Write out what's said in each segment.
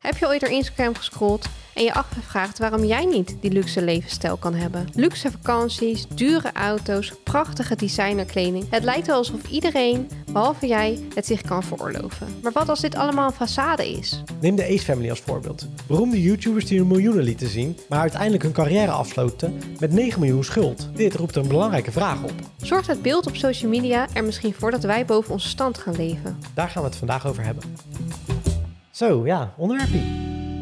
Heb je ooit door Instagram gescrollt en je afgevraagd waarom jij niet die luxe levensstijl kan hebben? Luxe vakanties, dure auto's, prachtige designerkleding. Het lijkt wel alsof iedereen, behalve jij, het zich kan veroorloven. Maar wat als dit allemaal een façade is? Neem de Ace Family als voorbeeld. Beroemde YouTubers die hun miljoenen lieten zien, maar uiteindelijk hun carrière afsloten met 9 miljoen schuld. Dit roept een belangrijke vraag op. Zorgt het beeld op social media er misschien voor dat wij boven onze stand gaan leven? Daar gaan we het vandaag over hebben. Zo, ja, onderwerpie.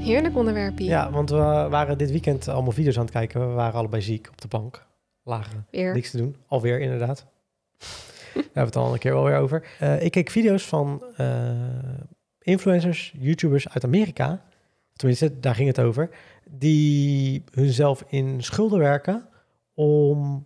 Heerlijk onderwerpie. Ja, want we waren dit weekend allemaal video's aan het kijken. We waren allebei ziek op de bank. Lagen. Weer. Niks te doen. Alweer, inderdaad. Daar hebben we het al een keer wel weer over. Eh, ik keek video's van eh, influencers, YouTubers uit Amerika. Tenminste, daar ging het over. Die hunzelf in schulden werken om een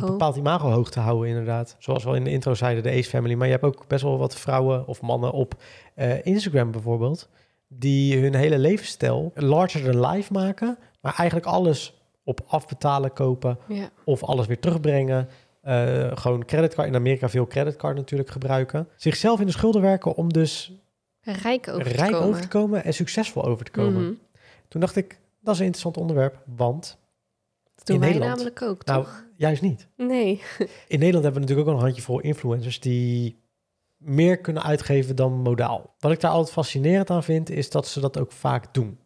bepaald imago. hoog te houden, inderdaad. Zoals we in de intro zeiden, de Ace Family. Maar je hebt ook best wel wat vrouwen of mannen op eh, Instagram bijvoorbeeld... die hun hele levensstijl larger than life maken... maar eigenlijk alles op afbetalen kopen of alles weer terugbrengen... Eh, gewoon creditcard, in Amerika veel creditcard natuurlijk gebruiken. Zichzelf in de schulden werken om dus rijk over, te, komen. te komen en succesvol over te komen. Mhm. Toen dacht ik, dat is een interessant onderwerp, want doen in wij Nederland. namelijk ook, nou, toch? juist niet. Nee. In Nederland hebben we natuurlijk ook een handjevol influencers die meer kunnen uitgeven dan modaal. Wat ik daar altijd fascinerend aan vind, is dat ze dat ook vaak doen.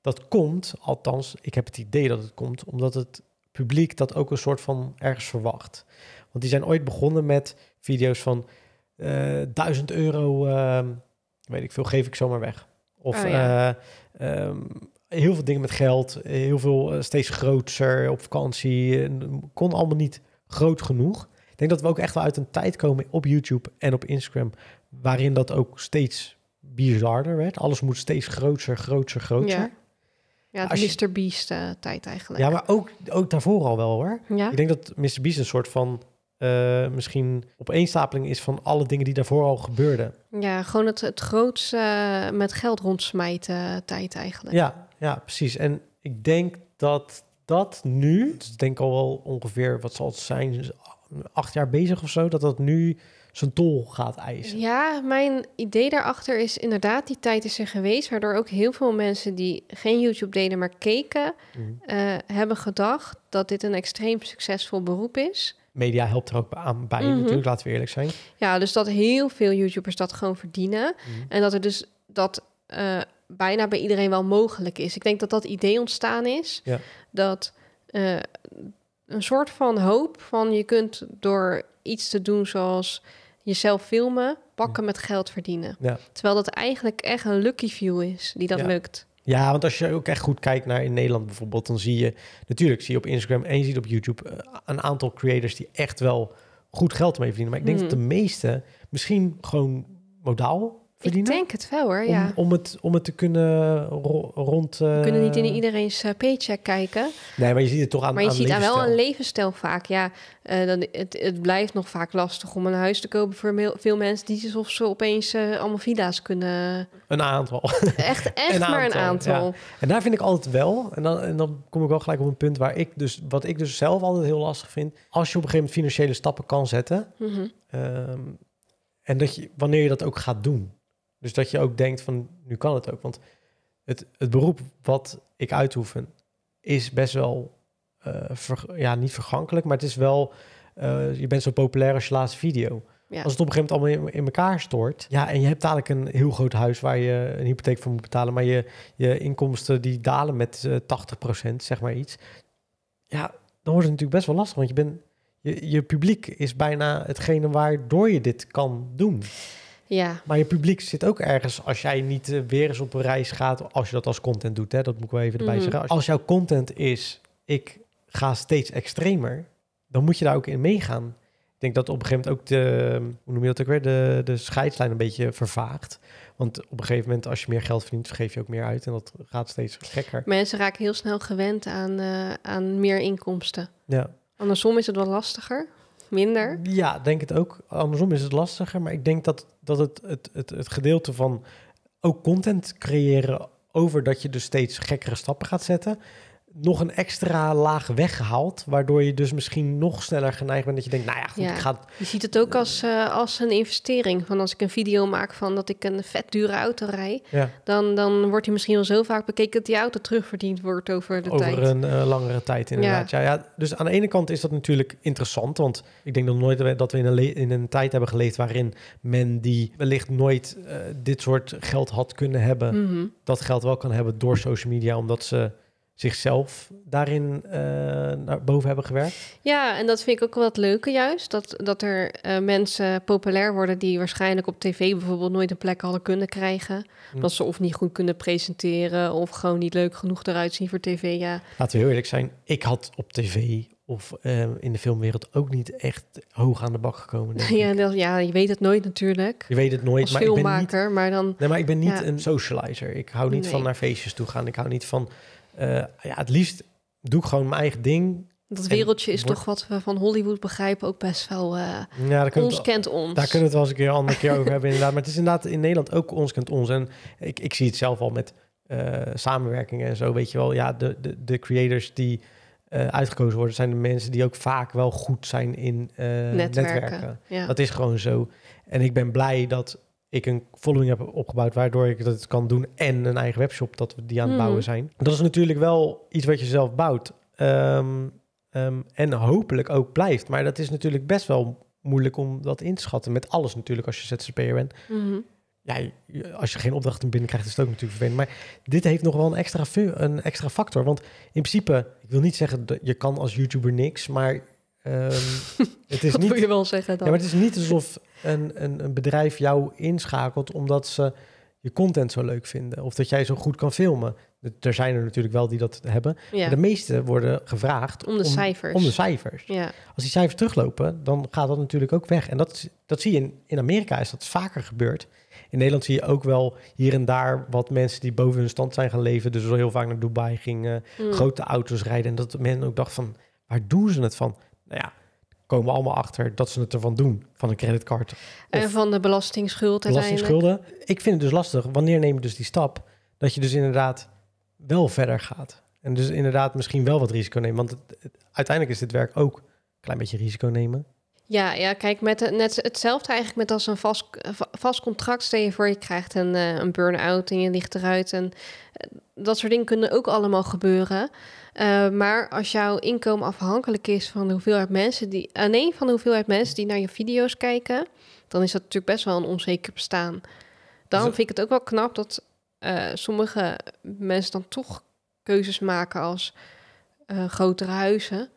Dat komt, althans, ik heb het idee dat het komt, omdat het publiek dat ook een soort van ergens verwacht. Want die zijn ooit begonnen met video's van uh, eh, 1000 euro, ehm, weet ik veel, geef ik zomaar weg. Of oh, ja. Eh, ehm, heel veel dingen met geld, heel veel eh, steeds groter op vakantie. kon allemaal niet groot genoeg. Ik denk dat we ook echt wel uit een tijd komen op YouTube en op Instagram, waarin dat ook steeds bizarder werd. Alles moet steeds groter, groter, groter. Ja. Ja, de Mr. Beast eh, tijd eigenlijk. Ja, maar ook, ook daarvoor al wel hoor. Ja? Ik denk dat Mr. Beast een soort van uh, misschien opeenstapeling is van alle dingen die daarvoor al gebeurden. Ja, gewoon het, het grootste met geld rondsmijten tijd eigenlijk. Ja, ja, precies. En ik denk dat dat nu, ik denk al wel ongeveer, wat zal het zijn, acht jaar bezig of zo, dat dat nu zijn tol gaat eisen. Ja, mijn idee daarachter is inderdaad, die tijd is er geweest, waardoor ook heel veel mensen die geen YouTube deden, maar keken, mhm. eh, hebben gedacht dat dit een extreem succesvol beroep is. Media helpt er ook aan bij, mhm. natuurlijk, laten we eerlijk zijn. Ja, dus dat heel veel YouTubers dat gewoon verdienen. Mhm. En dat er dus dat eh, bijna bij iedereen wel mogelijk is. Ik denk dat dat idee ontstaan is. Dat eh, een soort van hoop van je kunt door iets te doen zoals jezelf filmen, pakken met geld verdienen. Terwijl dat eigenlijk echt een lucky view is die dat lukt. Ja, want als je ook echt goed kijkt naar in Nederland bijvoorbeeld, dan zie je natuurlijk zie je op Instagram en je ziet op YouTube eh, een aantal creators die echt wel goed geld mee verdienen. Maar ik denk mhm. dat de meeste misschien gewoon modaal verdienen? Ik denk het wel hoor, ja. Om, het, om het te kunnen rond... Uh... We kunnen niet eh, in iedereen's paycheck kijken. Nee, maar je ziet het toch aan Maar je ziet daar wel een levensstijl vaak, ja. Eh, dan, het, het blijft nog vaak lastig om een huis te kopen voor veel mensen... die of ze opeens eh, allemaal villa's kunnen... Een aantal. Echt, echt een maar een aantal. En daar vind ik altijd wel... En dan, en dan kom ik wel gelijk op een punt waar ik dus... wat ik dus zelf altijd heel lastig vind... als je op een gegeven moment financiële stappen kan zetten... Mhm. Ehm, en dat je, wanneer je dat ook gaat doen. Dus dat je ook denkt van nu kan het ook. Want het, het beroep wat ik uitoefen is best wel eh, ja, niet vergankelijk, maar het is wel, eh, je bent zo populair als je laatste video. Als het op een gegeven moment allemaal in, in, elkaar stort. Ja, en je hebt dadelijk een heel groot huis waar je een hypotheek voor moet betalen. Maar je, je inkomsten die dalen met 80%, eh, zeg maar iets. Ja, dan wordt het natuurlijk best wel lastig. Want je, bent je, je publiek is bijna hetgene waardoor je dit kan doen. Ja. Maar je publiek zit ook ergens, als jij niet eh, weer eens op een reis gaat, als je dat als content doet, hè, dat moet ik wel even erbij mhm. zeggen. Als jouw content is, ik ga steeds extremer, dan moet je daar ook in meegaan. Ik denk dat op een gegeven moment ook de, hoe noem je dat ook weer, de, de scheidslijn een beetje vervaagt. Want op een gegeven moment, als je meer geld verdient, geef je ook meer uit. En dat gaat steeds gekker. Mensen raken heel snel gewend aan, eh, aan meer inkomsten. Ja. Andersom is het wel lastiger minder? Ja, denk het ook. Andersom is het lastiger, maar ik denk dat, dat het, het, het, het gedeelte van ook content creëren over dat je dus steeds gekkere stappen gaat zetten nog een extra laag weggehaald. Waardoor je dus misschien nog sneller geneigd bent dat je denkt, nou ja, goed, ik ga... Je ziet het ook als, eh, als een investering. Van als ik een video maak van dat ik een vet dure auto rijd, Dan, dan wordt die misschien wel zo vaak bekeken dat die auto terugverdiend wordt over de tijd. Over een eh, langere tijd inderdaad, ja. ja. Dus aan de ene kant is dat natuurlijk interessant. Want ik denk nog nooit dat we in een, in een tijd hebben geleefd... waarin men die wellicht nooit eh, dit soort geld had kunnen hebben... Mhm. dat geld wel kan hebben door social media, omdat ze zichzelf daarin eh, naar boven hebben gewerkt. Ja, en dat vind ik ook wel het leuke juist. Dat, dat er eh, mensen populair worden die waarschijnlijk op tv bijvoorbeeld nooit een plek hadden kunnen krijgen. Hm. Omdat ze of niet goed kunnen presenteren of gewoon niet leuk genoeg eruit zien voor tv. Ja. Laten we heel eerlijk zijn, ik had op tv of eh, in de filmwereld ook niet echt hoog aan de bak gekomen. ja, dat, ja, je weet het nooit natuurlijk. Je weet het nooit. Als maar ik ben niet, maar dan... Nee, maar ik ben niet een socializer. Ik hou niet van naar feestjes toe gaan. Ik hou niet van eh, ja, het liefst doe ik gewoon mijn eigen ding. Dat wereldje is toch wat we van Hollywood begrijpen ook best wel uh, ons het, kent ons. Daar kunnen we het wel eens een keer een andere keer over hebben inderdaad. Maar het is inderdaad in Nederland ook ons kent ons. En ik, ik zie het zelf al met eh, samenwerkingen en zo. Weet je wel, ja, de, de, de creators die uitgekozen worden... zijn de mensen die ook vaak wel goed zijn in netwerken. netwerken. Dat is gewoon zo. En ik ben blij dat ik een following heb opgebouwd waardoor ik dat kan doen en een eigen webshop dat we die aan het mhm. bouwen zijn. Dat is natuurlijk wel iets wat je zelf bouwt ehm, ehm, en hopelijk ook blijft. Maar dat is natuurlijk best wel moeilijk om dat in te schatten met alles natuurlijk als je ZZP'er bent. Mm -hmm. Ja, als je geen opdrachten binnenkrijgt, is het ook natuurlijk vervelend. Maar dit heeft nog wel een extra, een extra factor. Want in principe, ik wil niet zeggen dat je kan als YouTuber niks, maar Um, het is niet, je wel zeggen dan. Ja, maar het is niet alsof een, een, een, bedrijf jou inschakelt omdat ze je content zo leuk vinden. Of dat jij zo goed kan filmen. Er zijn er natuurlijk wel die dat hebben. Maar de meeste worden gevraagd om de cijfers. Om de cijfers. Ja. Als die cijfers teruglopen, dan gaat dat natuurlijk ook weg. En dat, dat zie je in, in Amerika is dat vaker gebeurd. In Nederland zie je ook wel hier en daar wat mensen die boven hun stand zijn gaan leven. Dus heel vaak naar Dubai gingen, mm. grote auto's rijden. En dat men ook dacht van, waar doen ze het van? nou ja, komen we allemaal achter dat ze het ervan doen, van een creditcard. En van de belastingschuld Belastingschulden. Ik vind het dus lastig, wanneer neem je dus die stap, dat je dus inderdaad wel verder gaat. En dus inderdaad misschien wel wat risico neemt. Want het, uiteindelijk is dit werk ook een klein beetje risico nemen. Ja, ja kijk, met, net hetzelfde eigenlijk met als een vast, eh, vast contract. Stel je voor, je krijgt een, eh, een burn-out en je ligt eruit. En eh, dat soort dingen kunnen ook allemaal gebeuren. maar als jouw inkomen afhankelijk is van de hoeveelheid mensen die alleen van de hoeveelheid mensen die naar je video's kijken, dan is dat natuurlijk best wel een onzeker bestaan. Dan dus vind ik het ook wel knap dat sommige mensen dan toch keuzes maken als grotere huizen.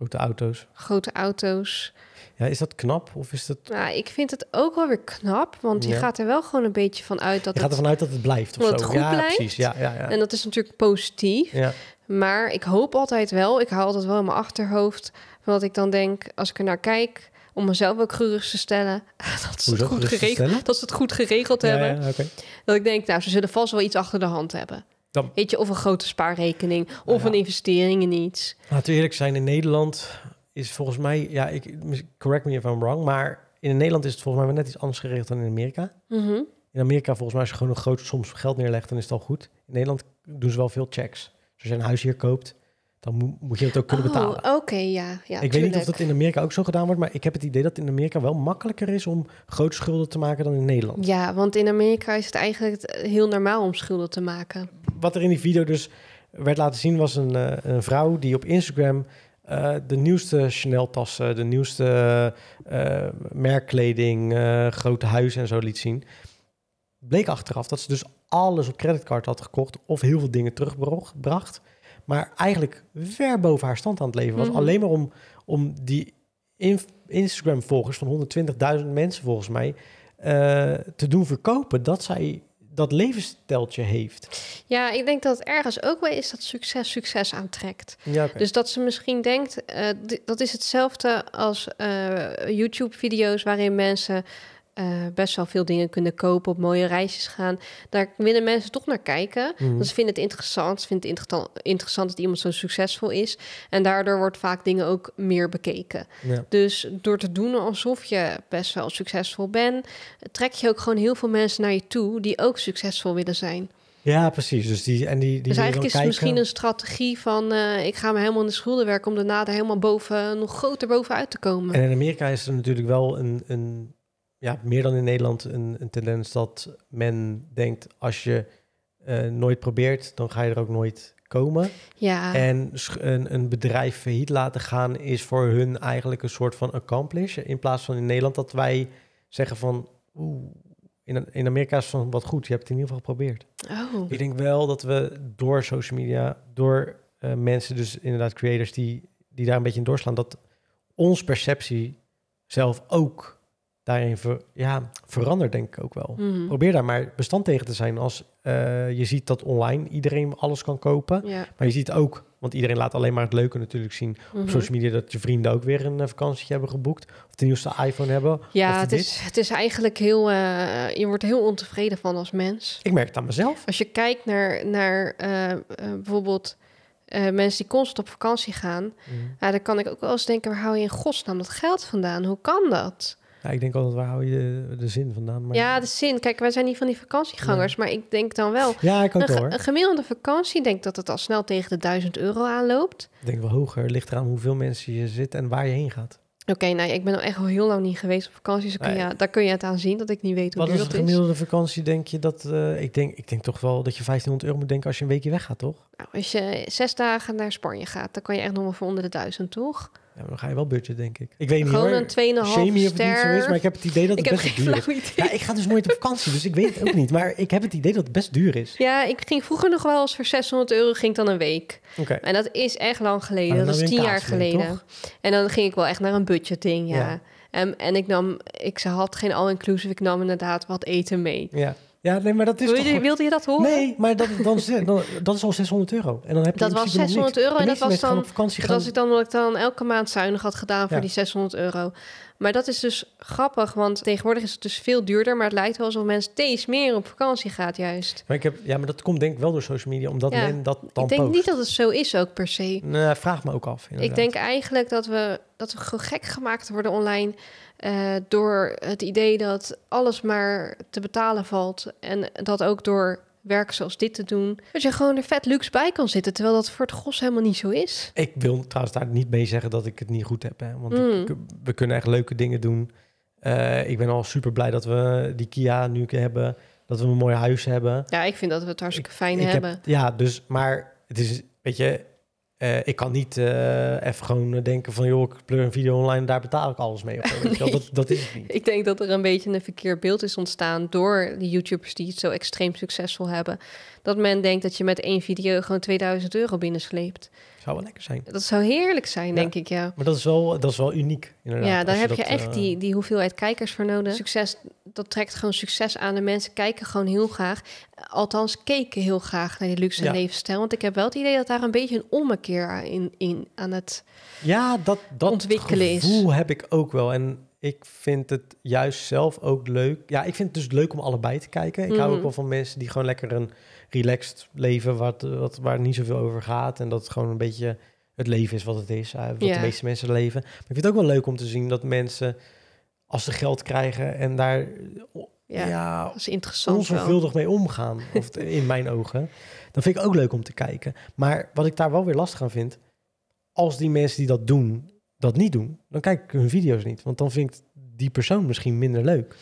Grote auto's. Grote auto's. Ja, is dat knap of is dat... Nou, ik vind het ook wel weer knap, want je gaat er wel gewoon een beetje van uit dat je gaat ervan uit dat het blijft of dat zo. Het goed ja, blijft. precies. Ja, ja, ja. En dat is natuurlijk positief. Ja. Maar ik hoop altijd wel, ik hou altijd wel in mijn achterhoofd, wat ik dan denk, als ik er naar kijk, om mezelf ook gerust te stellen, dat ze, het goed, geregeld, dat ze het goed geregeld ja, hebben. Ja, okay. Dat ik denk, nou, ze zullen vast wel iets achter de hand hebben. Dan... Weet je, of een grote spaarrekening of nou een investering in iets. Laten eerlijk zijn, in Nederland is volgens mij, ja, ik, correct me if I'm wrong, maar in Nederland is het volgens mij net iets anders geregeld dan in Amerika. Mhm. In Amerika volgens mij als je gewoon een groot soms geld neerlegt, dan is het al goed. In Nederland doen ze wel veel checks. Dus als je een huis hier koopt, dan moet je het ook kunnen oh, betalen. Oké, ja. ja. Ik weet niet of dat in Amerika ook zo gedaan wordt, maar ik heb het idee dat in Amerika wel makkelijker is om grote schulden te maken dan in Nederland. Ja, want in Amerika is het eigenlijk heel normaal om schulden te maken wat er in die video dus werd laten zien was een, eh, een vrouw die op Instagram eh, de nieuwste Chanel-tassen, de nieuwste eh, merkkleding, grote huis en zo liet zien. Bleek achteraf dat ze dus alles op creditcard had gekocht of heel veel dingen terugbracht. Maar eigenlijk ver boven haar stand aan het leven was. Mhm. Alleen maar om, om die Instagram-volgers van 120.000 mensen volgens mij te doen verkopen dat zij dat levenssteltje heeft. Ja, ik denk dat het ergens ook wel is dat succes succes aantrekt. Dus dat ze misschien denkt, eh, dat is hetzelfde als eh, YouTube-video's waarin mensen eh, best wel veel dingen kunnen kopen, op mooie reisjes gaan. Daar willen mensen toch naar kijken. Mm. ze vinden het interessant. Ze vinden het interessant dat iemand zo succesvol is. En daardoor wordt vaak dingen ook meer bekeken. Ja. Dus door te doen alsof je best wel succesvol bent, trek je ook gewoon heel veel mensen naar je toe die ook succesvol willen zijn. Ja, precies. Dus, die, en die, die dus eigenlijk is het misschien een strategie van... Eh, ik ga me helemaal in de schulden werken... om daarna er helemaal boven, nog groter bovenuit te komen. En in Amerika is er natuurlijk wel een, een ja, meer dan in Nederland een, een tendens dat men denkt als je eh, nooit probeert, dan ga je er ook nooit komen. Ja. En een, een bedrijf failliet laten gaan is voor hun eigenlijk een soort van accomplish. In plaats van in Nederland dat wij zeggen van, oeh, in, in Amerika is van wat goed, je hebt het in ieder geval geprobeerd. Oh. Ik denk wel dat we door social media, door eh, mensen, dus inderdaad creators die, die daar een beetje in doorslaan, dat ons perceptie zelf ook daarin ver, ja, verander denk ik ook wel. Mhm. Probeer daar maar bestand tegen te zijn als eh, je ziet dat online iedereen alles kan kopen. Maar je ziet ook, want iedereen laat alleen maar het leuke natuurlijk zien op mhm. social media, dat je vrienden ook weer een eh, vakantie hebben geboekt. Of de nieuwste iPhone hebben. Ja, het is, het is eigenlijk heel, eh, je wordt heel ontevreden van als mens. Ik merk het aan mezelf. Als je kijkt naar, naar bijvoorbeeld... mensen die constant op vakantie gaan. Mhm. Ja, dan kan ik ook wel eens denken, waar hou je in godsnaam dat geld vandaan? Hoe kan dat? Ja, ik denk altijd, waar hou je de, zin vandaan? Maar... Ja, de zin. Kijk, wij zijn niet van die vakantiegangers, maar ik denk dan wel... Ja, ik ook een, Een gemiddelde vakantie, denk dat het al snel tegen de 1000 euro aanloopt. Ik denk wel hoger. Ligt eraan hoeveel mensen je zit en waar je heen gaat. Oké, nou, ik ben al echt al heel lang niet geweest op vakantie. Dus daar kun je het aan zien dat ik niet weet hoe Wat duur is. Wat is gemiddelde vakantie, denk je? Dat, eh, ik, denk, ik denk toch wel dat je 1500 euro moet denken als je een weekje weggaat, toch? Nou, als je zes dagen naar Spanje gaat, dan kan je echt nog wel voor onder de 1000, toch? dan ga je wel budget, denk ik. Ik weet niet Gewoon een 2,5 ster. Of is, maar ik heb het idee dat ik het best duur is. Ja, ik ga dus nooit op vakantie, dus ik weet het ook niet. Maar ik heb het idee dat het best duur is. Ja, ik ging vroeger nog wel eens voor 600 euro ging dan een week. Oké. En dat is echt lang geleden. Dat is tien jaar geleden. En dan ging ik wel echt naar een budget ding, ja. ja. Ehm, en ik nam, ik had geen all-inclusive, ik nam inderdaad wat eten mee. Ja. Ja, nee, maar dat is. Wilde, wilde je dat horen? Nee, maar dat, dan, dan, dat is al 600 euro. En dan heb je dat was 600 euro en dat was dan. Dat was ik dan omdat ik dan elke maand zuinig had gedaan voor die 600 euro. Maar dat is dus grappig, want tegenwoordig is het dus veel duurder. Maar het lijkt wel alsof mensen steeds meer op vakantie gaat juist. Maar, ik heb, ja, maar dat komt denk ik wel door social media, omdat men dat dan Ik denk niet dat het zo is ook per se. Nee, nou, vraag me ook af. Inderdaad. Ik denk eigenlijk dat we dat we gek gemaakt worden online eh, door het idee dat alles maar te betalen valt. En dat ook door werk zoals dit te doen, dat je gewoon er vet luxe bij kan zitten, terwijl dat voor het gros helemaal niet zo is. Ik wil trouwens daar niet mee zeggen dat ik het niet goed heb, hè? want mm. we kunnen echt leuke dingen doen. Eh, ik ben al super blij dat we die Kia nu hebben, dat we een mooi huis hebben. Ja, ik vind dat we het hartstikke fijn hebben. ja, dus maar het is, weet je, eh, ik kan niet eh, even gewoon denken van, joh, ik pleur een video online en daar betaal ik alles mee. Of, dat, dat, dat, is het niet. Ik denk dat er een beetje een verkeerd beeld is ontstaan door de YouTubers die het zo extreem succesvol hebben. Dat men denkt dat je met één video gewoon 2000 euro binnensleept. Zou wel lekker zijn. Dat zou heerlijk zijn, denk ik, ja. Maar dat is wel, dat is wel uniek, inderdaad. Ja, daar heb je echt eh, die, die hoeveelheid kijkers voor nodig. Succes, dat trekt gewoon succes aan. De mensen kijken gewoon heel graag, althans keken heel graag naar die luxe ja. levensstijl. Want ik heb wel het idee dat daar een beetje een ommekeer in, in aan het ja, dat, dat ontwikkelen is. Hoe heb ik ook wel. En ik vind het juist zelf ook leuk. Ja, ik vind het dus leuk om allebei te kijken. Ik hou ook mhm. wel van mensen die gewoon lekker een relaxed leven, wat, wat, waar niet zoveel over gaat. En dat het gewoon een beetje het leven is wat het is. Eh, wat de meeste mensen leven. Maar ik vind het ook wel leuk om te zien dat mensen, als ze geld krijgen en daar eh, ja, ja is interessant onzorgvuldig mee omgaan, of in mijn ogen, dan vind ik ook leuk om te kijken. Maar wat ik daar wel weer lastig aan vind, als die mensen die dat doen dat niet doen, dan kijk ik hun video's niet. Want dan vind ik die persoon misschien minder leuk.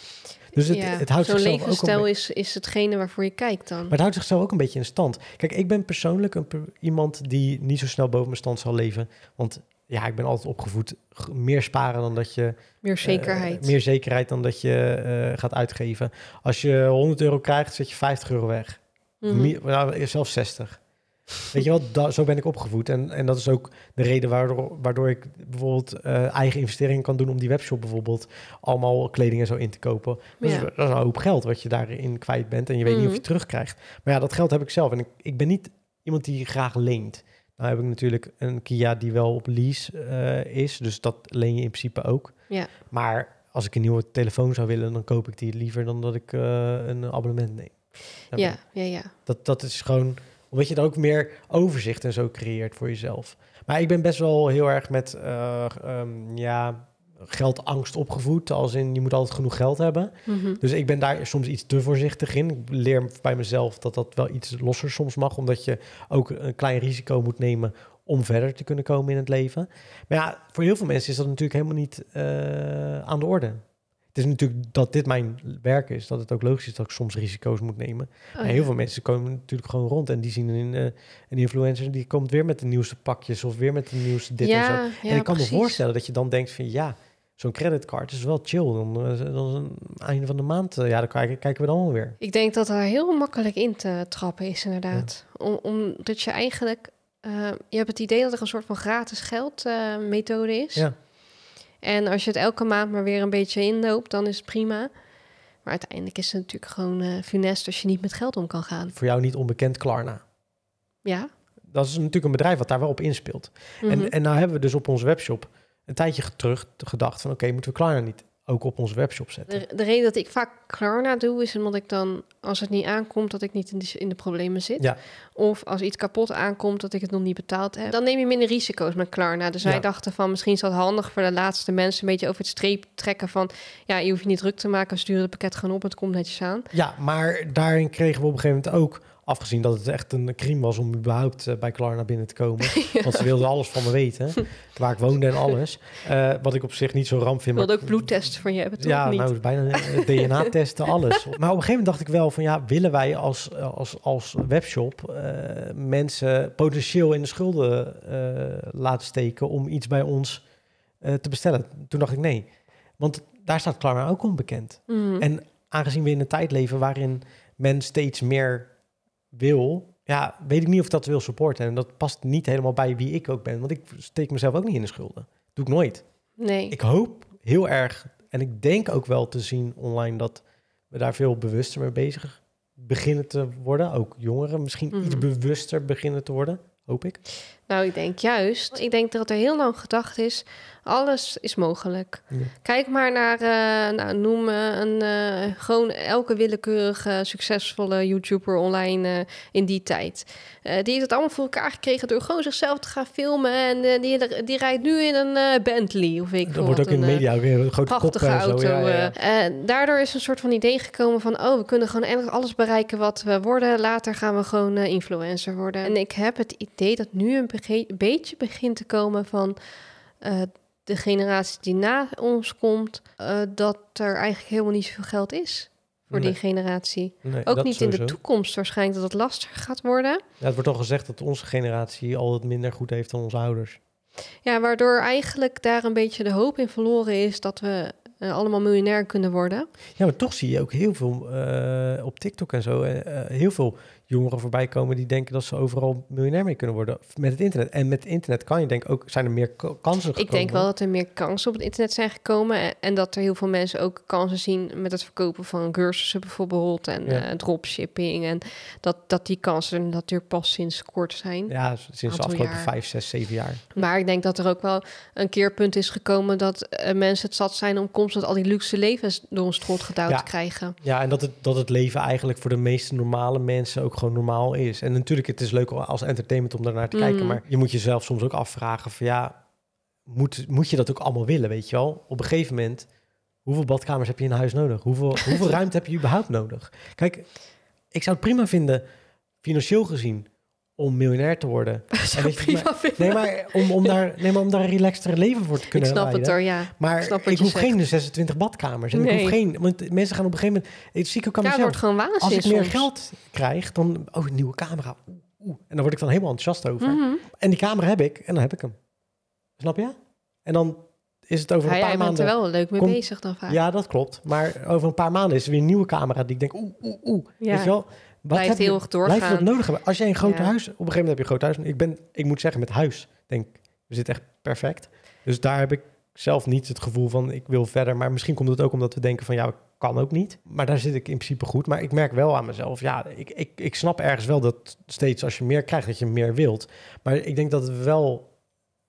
Dus het, het houdt zichzelf ook... Zo'n levensstijl is, is hetgene waarvoor je kijkt dan. Maar het houdt zichzelf ook een beetje in stand. Kijk, ik ben persoonlijk een, iemand die niet zo snel boven mijn stand zal leven. Want ja, ik ben altijd opgevoed. Meer sparen dan dat je... Meer eh, zekerheid. meer zekerheid dan dat je eh, gaat uitgeven. Als je 100 euro krijgt, zet je 50 euro weg. Mm zelfs 60. Weet je wel, zo ben ik opgevoed. En, en dat is ook de reden waardoor, waardoor ik bijvoorbeeld eh, eigen investeringen kan doen om die webshop bijvoorbeeld allemaal kleding en zo in te kopen. Dus dat is een hoop geld wat je daarin kwijt bent en je weet niet of je mhm. terugkrijgt. Maar ja, dat geld heb ik zelf. En ik, ik ben niet iemand die graag leent. Nou heb ik natuurlijk een Kia die wel op lease eh, is, dus dat leen je in principe ook. Ja. Maar als ik een nieuwe telefoon zou willen, dan koop ik die liever dan dat ik eh, een abonnement neem. Ja, ja, ja. Dat, dat is gewoon omdat je dan ook meer overzicht en zo creëert voor jezelf. Maar ik ben best wel heel erg met eh, ehm, ja, geldangst opgevoed. Als in je moet altijd genoeg geld hebben. Mhm. Dus ik ben daar soms iets te voorzichtig in. Ik leer bij mezelf dat dat wel iets losser soms mag. Omdat je ook een klein risico moet nemen om verder te kunnen komen in het leven. Maar ja, voor heel veel mensen is dat natuurlijk helemaal niet eh, aan de orde het is natuurlijk dat dit mijn werk is, dat het ook logisch is dat ik soms risico's moet nemen. Oh, heel veel mensen komen natuurlijk gewoon rond en die zien een, eh, een influencer die komt weer met de nieuwste pakjes of weer met de nieuwste dit en zo. En ik kan me voorstellen dat je dan denkt van ja, zo'n creditcard is wel chill. Dan, eh, dan het einde van de maand, eh, ja, dan kijken, kijken we dan wel weer. Ik denk dat daar heel makkelijk in te trappen is inderdaad. omdat je eigenlijk, je hebt het idee dat er een soort van gratis geldmethode methode is. Ja. En als je het elke maand maar weer een beetje inloopt, dan is het prima. Maar uiteindelijk is het natuurlijk gewoon eh, funest als je niet met geld om kan gaan. Voor jou niet onbekend Klarna. Ja. Dat is natuurlijk een bedrijf wat daar wel op inspeelt. en, mhm. en nou hebben we dus op onze webshop een tijdje terug gedacht van... oké, moeten we Klarna niet ook op onze webshop zetten. De, reden dat ik vaak Klarna doe, is omdat ik dan, als het niet aankomt, dat ik niet in de, in de problemen zit. Ja. Of als iets kapot aankomt, dat ik het nog niet betaald heb. Dan neem je minder risico's met Klarna. Dus wij ja. dachten van, misschien is dat handig voor de laatste mensen... een beetje over het streep trekken van... ja, je hoeft je niet druk te maken, sturen het pakket gewoon op, het komt netjes aan. Ja, maar daarin kregen we op een gegeven moment ook Afgezien dat het echt een crime was om überhaupt eh, bij Klarna binnen te komen. Want ze wilden alles van me weten. Waar ik woonde en alles. Eh, wat ik op zich niet zo ramp vind. wilden ook bloedtests van je hebben, toch? Ja, nou, bijna eh, DNA-testen, alles. Maar op een gegeven moment dacht ik wel van... ja, willen wij als, als, als webshop mensen potentieel in de schulden laten steken... om iets bij ons te bestellen? Toen dacht ik nee. Want daar staat Klarna ook onbekend. Mm. En aangezien we in een tijd leven waarin men steeds meer wil, ja, weet ik niet of dat wil supporten. En dat past niet helemaal bij wie ik ook ben. Want ik steek mezelf ook niet in de schulden. doe ik nooit. Nee. Ik hoop heel erg, en ik denk ook wel te zien online, dat we daar veel bewuster mee bezig beginnen te worden. Ook jongeren misschien iets mhm. bewuster beginnen te worden, hoop ik. Nou, ik denk juist. Ik denk dat er heel lang gedacht is: alles is mogelijk. Kijk maar naar, uh, nou, noem eh, een, eh, gewoon elke willekeurige succesvolle YouTuber online in die tijd. die heeft het allemaal voor elkaar gekregen door gewoon zichzelf te gaan filmen. En die, die rijdt nu in een Bentley of ik Dat wordt ook een, in de media weer een grote prachtige kop, auto. daardoor is een soort van idee gekomen van: oh, we kunnen gewoon eigenlijk alles bereiken wat we worden. Later gaan we gewoon influencer worden. En ik heb het idee dat nu een een beetje begint te komen van eh, de generatie die na ons komt, eh, dat er eigenlijk helemaal niet zoveel geld is voor die generatie. ook niet in de toekomst waarschijnlijk dat het lastiger gaat worden. Ja, het wordt al gezegd dat onze generatie al het minder goed heeft dan onze ouders. Ja, waardoor eigenlijk daar een beetje de hoop in verloren is dat we eh, allemaal miljonair kunnen worden. Ja, maar toch zie je ook heel veel op TikTok en zo. heel veel jongeren voorbij komen die denken dat ze overal miljonair mee kunnen worden met het internet. En met het internet kan je denk ook, zijn er meer kansen gekomen? Ik denk wel dat er meer kansen op het internet zijn gekomen en, dat er heel veel mensen ook kansen zien met het verkopen van cursussen bijvoorbeeld en eh, dropshipping en dat, dat die kansen natuurlijk pas sinds kort zijn. Ja, sinds de afgelopen jaar. vijf, zes, zeven jaar. Maar ik denk dat er ook wel een keerpunt is gekomen dat eh, mensen het zat zijn om constant al die luxe levens door ons strot gedouwd te krijgen. Ja, en dat het, dat het leven eigenlijk voor de meeste normale mensen ook gewoon normaal is. En natuurlijk, het is leuk als entertainment om daarnaar te mm. kijken. Maar je moet jezelf soms ook afvragen van ja, moet, moet je dat ook allemaal willen, weet je wel? Op een gegeven moment, hoeveel badkamers heb je in huis nodig? Hoeveel, hoeveel ruimte heb je überhaupt nodig? Kijk, ik zou het prima vinden, financieel gezien, om miljonair te worden. maar, nee, maar om, om daar, nee, maar om daar een relaxtere leven voor te kunnen ik snap het hoor, ja. Maar ik, ik hoef geen 26 badkamers. En nee. ik hoef geen, want mensen gaan op een gegeven moment... Het zieke kan ja, wordt gewoon waanzin Als ik meer geld krijg, dan... Oh, een nieuwe camera. Oeh, en dan word ik dan helemaal enthousiast over. Mhm. En die camera heb ik, en dan heb ik hem. Snap je? En dan is het over een paar ja, maanden... er wel leuk mee bezig dan vaak. Ja, dat klopt. Maar over een paar maanden is er weer een nieuwe camera die ik denk... Oeh, oeh, oeh. Ja. Weet je wel? blijft heel erg doorgaan. Blijft dat nodig hebben. Als je een groot ja. huis, op een gegeven moment heb je een groot huis. Ik, ben, ik moet zeggen, met huis, denk we zitten echt perfect. Dus daar heb ik zelf niet het gevoel van, ik wil verder. Maar misschien komt het ook omdat we denken van, ja, kan ook niet. Maar daar zit ik in principe goed. Maar ik merk wel aan mezelf, ja, ik, ik, ik snap ergens wel dat steeds als je meer krijgt, dat je meer wilt. Maar ik denk dat we wel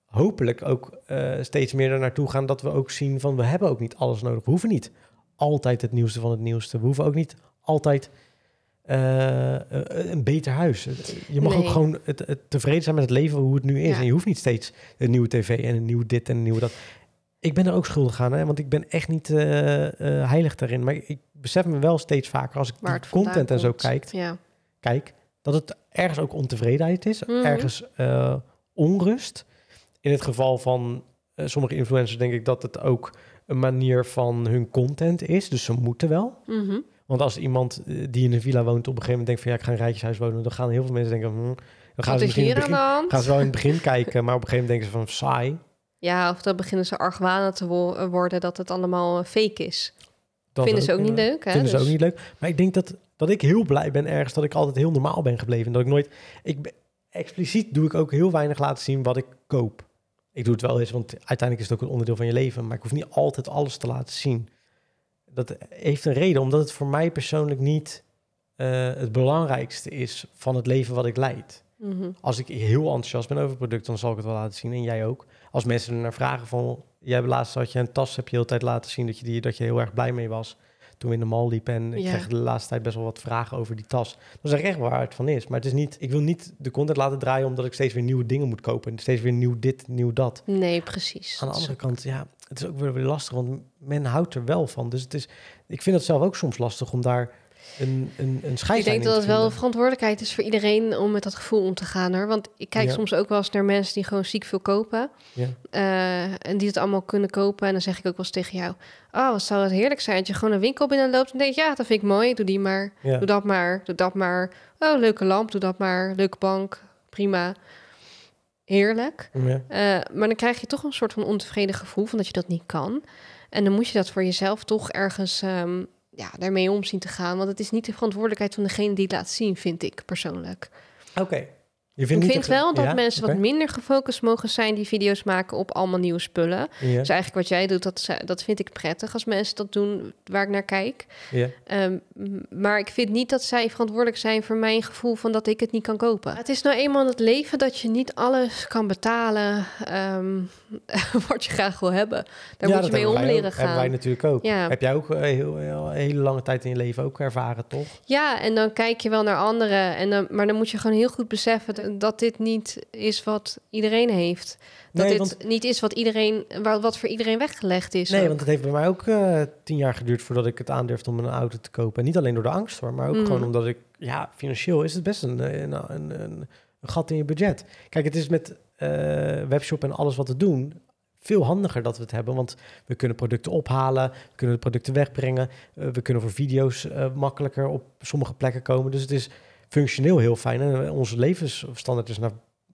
hopelijk ook eh, steeds meer er naartoe gaan dat we ook zien van we hebben ook niet alles nodig. We hoeven niet altijd het nieuwste van het nieuwste. We hoeven ook niet altijd eh, eh, een beter huis. Je mag ook gewoon tevreden zijn met het leven hoe het nu is. En je hoeft niet steeds een nieuwe tv en een nieuw dit en een nieuwe dat. Ik ben er ook schuldig aan, hè? want ik ben echt niet eh, heilig daarin. Maar ik besef me wel steeds vaker als ik naar die content en zo kijkt, ja. kijk, dat het ergens ook ontevredenheid is, mhm. ergens onrust. In het geval van sommige influencers denk ik dat het ook een manier van hun content is, dus ze moeten wel. Mm want als iemand eh, die in een villa woont op een gegeven moment denkt van ja, ik ga een rijtjeshuis wonen, dan gaan heel veel mensen denken, hm, dan gaan Wat ze is begin, Gaan ze wel in het begin kijken, maar op een gegeven moment denken ze van saai. Ja, of dan beginnen ze argwanen te eh, worden dat het allemaal eh, fake is. Dat vinden ze ook niet leuk, hè? Vinden ze ook dus- niet leuk. Maar ik denk dat, dat ik heel blij ben ergens dat ik altijd heel normaal ben gebleven. En dat ik nooit... Ik, expliciet doe ik ook heel weinig laten zien wat ik koop. Ik doe het wel eens, want uiteindelijk is het ook een onderdeel van je leven. Maar ik hoef niet altijd alles te laten zien dat heeft een reden, omdat het voor mij persoonlijk niet eh, het belangrijkste is van het leven wat ik leid. Mhm. Als ik heel enthousiast ben over het product, dan zal ik het wel laten zien en jij ook. Als mensen er naar vragen van, jij hebt laatst had je een tas, heb je altijd laten zien dat je, die, dat je heel erg blij mee was toen we in de Mal liepen. En ik ja. kreeg de laatste tijd best wel wat vragen over die tas. Dat is echt waar het van is. Maar het is niet, ik wil niet de content laten draaien omdat ik steeds weer nieuwe dingen moet kopen. En steeds weer nieuw dit, nieuw dat. Nee, precies. Aan de andere kant, ja, het is ook weer lastig, want men houdt er wel van. Dus het is, ik vind het zelf ook soms lastig om daar een, een, een Ik denk dat het wel verantwoordelijkheid is voor iedereen om met dat gevoel om te gaan hoor. Want ik kijk soms ook wel eens naar mensen die gewoon ziek veel kopen. Ja. Eh, en die het allemaal kunnen kopen. En dan zeg ik ook wel eens tegen jou: Oh, wat zou het heerlijk zijn dat je gewoon een winkel binnenloopt. En denkt: Ja, dat vind ik mooi. Doe die maar. Doe dat maar. Doe dat maar. Oh, leuke lamp. Doe dat maar. Leuke bank. Prima heerlijk. Eh, maar dan krijg je toch een soort van ontevreden gevoel van dat je dat niet kan. En dan moet je dat voor jezelf toch ergens ehm, ja, daarmee om zien te gaan. Want het is niet de verantwoordelijkheid van degene die het laat zien, vind ik persoonlijk. Oké, ik vind wel dat mensen wat minder gefocust mogen zijn die video's maken op allemaal nieuwe spullen. Dus eigenlijk wat jij doet, dat, dat vind ik prettig als mensen dat doen waar ik naar kijk. Ehm, maar ik vind niet dat zij verantwoordelijk zijn voor mijn gevoel van dat ik het niet kan kopen. Het is nou eenmaal het leven dat je niet alles kan betalen ehm, wat je graag wil hebben. Daar moet je mee om leren gaan. Hebben wij natuurlijk ook. Heb jij ook een eh, heel, heel, hele lange tijd in je leven ook ervaren, toch? Ja, en dan kijk je wel naar anderen. En dan, maar dan moet je gewoon heel goed beseffen dat dit niet is wat iedereen heeft. Dat dit niet is wat, iedereen, wat voor iedereen weggelegd is. Nee, want het heeft bij mij ook eh, tien jaar geduurd voordat ik het aandurfde om een auto te kopen. niet alleen door de angst hoor, maar ook hmm. gewoon omdat ik, ja, financieel is het best eh, een, een, een, gat in je budget. Kijk, het is met eh, webshop en alles wat we doen veel handiger dat we het hebben. Want we kunnen producten ophalen, we kunnen de producten wegbrengen. we kunnen voor video's makkelijker op sommige plekken komen. Dus het is functioneel heel fijn. En eh, onze levensstandaard is naar,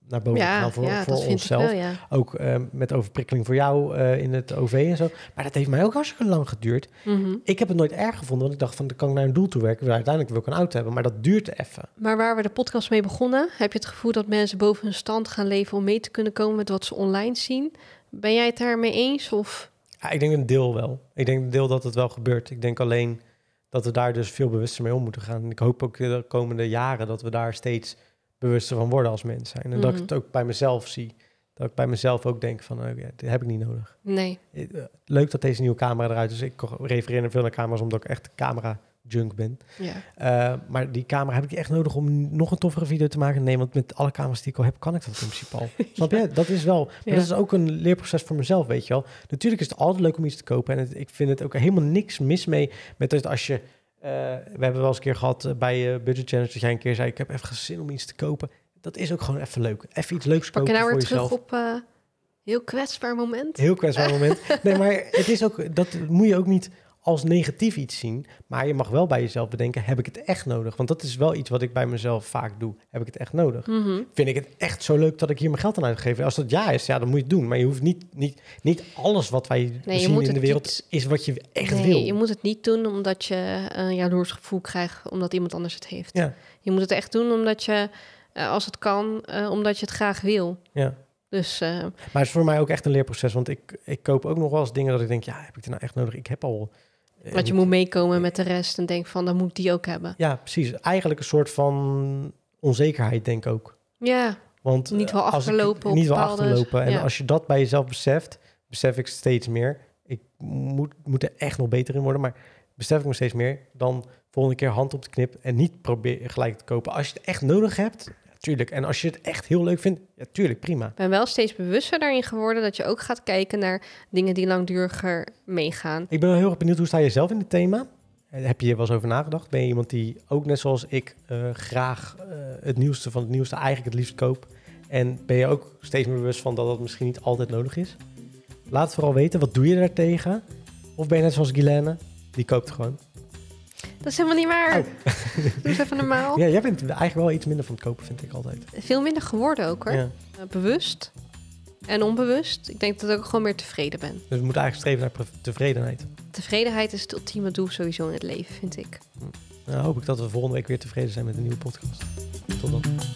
naar boven ja, voor, voor onszelf. Ook eh, met overprikkeling voor jou eh, in het OV en zo. Maar dat heeft mij ook hartstikke lang geduurd. Mhm. Ik heb het nooit erg gevonden, want ik dacht van, dan kan ik naar een doel toe werken. Uiteindelijk wil ik een auto hebben, maar dat duurt even. Maar waar we de podcast mee begonnen, heb je het gevoel dat mensen boven hun stand gaan leven om mee te kunnen komen met wat ze online zien? Ben jij het daarmee eens? Of? Ja, ik denk een deel wel. Ik denk een deel dat het wel gebeurt. Ik denk alleen dat we daar dus veel bewuster mee om moeten gaan. En ik hoop ook de komende jaren dat we daar steeds bewuster van worden als mens zijn. En dat ik mhm. het ook bij mezelf zie. Dat ik bij mezelf ook denk van, oh ja, dit heb ik niet nodig. Nee. Eh, leuk dat deze nieuwe camera eruit is. Ik refereer veel naar camera's omdat ik echt de camera junk ben. Eh, maar die camera heb ik echt nodig om nog een toffere video te maken. Nee, want met alle camera's die ik al heb, kan ik dat in principe al. Snap je? Dat is wel. Maar dat is ook een leerproces voor mezelf, weet je wel. Natuurlijk is het altijd leuk om iets te kopen. En het, ik vind het ook helemaal niks mis mee met als je. Eh, we hebben wel eens een keer gehad eh, bij uh, Budget Challenge dat jij een keer zei: Ik heb even zin om iets te kopen. Dat is ook gewoon even leuk. Even iets leuks Pak kopen. Pak je nou weer terug op. Heel kwetsbaar moment. Heel kwetsbaar moment. Nee, maar het is ook, dat moet je ook niet als negatief iets zien. Maar je mag wel bij jezelf bedenken: heb ik het echt nodig? Want dat is wel iets wat ik bij mezelf vaak doe. Heb ik het echt nodig? Mhm. Vind ik het echt zo leuk dat ik hier mijn geld aan uitgeef? Als dat ja is, ja, dan moet je het doen. Maar je hoeft niet, niet, niet alles wat wij zien in de wereld is wat je echt nee, wil. Je moet het niet doen omdat je een eh, jaloers gevoel krijgt omdat iemand anders het heeft. Ja. Je moet het echt doen omdat je, eh, als het kan, eh, omdat je het graag wil. Ja. Dus, maar het is voor mij ook echt een leerproces. Want ik, ik koop ook nog wel eens dingen dat ik denk, ja, heb ik het nou echt nodig? Ik heb al want je moet meekomen met de rest en denk van, dan moet ik die ook hebben. Ja, precies. Eigenlijk een soort van onzekerheid, denk ik ook. Ja, Want, niet wel eh, afgelopen. Ik, niet wel achterlopen. En als je dat bij jezelf beseft, besef ik steeds meer. Ik moet, moet er echt nog beter in worden, maar besef ik me steeds meer. Dan volgende keer hand op de knip en niet probeer gelijk te kopen. Als je het echt nodig hebt, tuurlijk. En als je het echt heel leuk vindt, ja, tuurlijk, prima. Ik ben wel steeds bewuster daarin geworden dat je ook gaat kijken naar dingen die langduriger meegaan. Ik ben wel heel erg benieuwd, hoe sta je zelf in het thema? Eh, heb je hier wel eens over nagedacht? Ben je iemand die ook net zoals ik eh, graag eh, het nieuwste van het nieuwste eigenlijk het liefst koopt? En ben je ook steeds meer bewust van dat dat misschien niet altijd nodig is? Laat vooral weten, wat doe je daartegen? Of ben je net zoals Guilaine, die koopt gewoon? Dat is helemaal niet waar. Oh. Doe even normaal. Ja, jij bent eigenlijk wel iets minder van het kopen, vind ik altijd. Veel minder geworden ook hoor. Ja. Eh, bewust en onbewust. Ik denk dat ik gewoon meer tevreden ben. Dus we moeten eigenlijk streven naar tevredenheid. Tevredenheid is het ultieme doel sowieso in het leven, vind ik. Hm. Nou, hoop ik dat we volgende week weer tevreden zijn met een nieuwe podcast. Tot dan.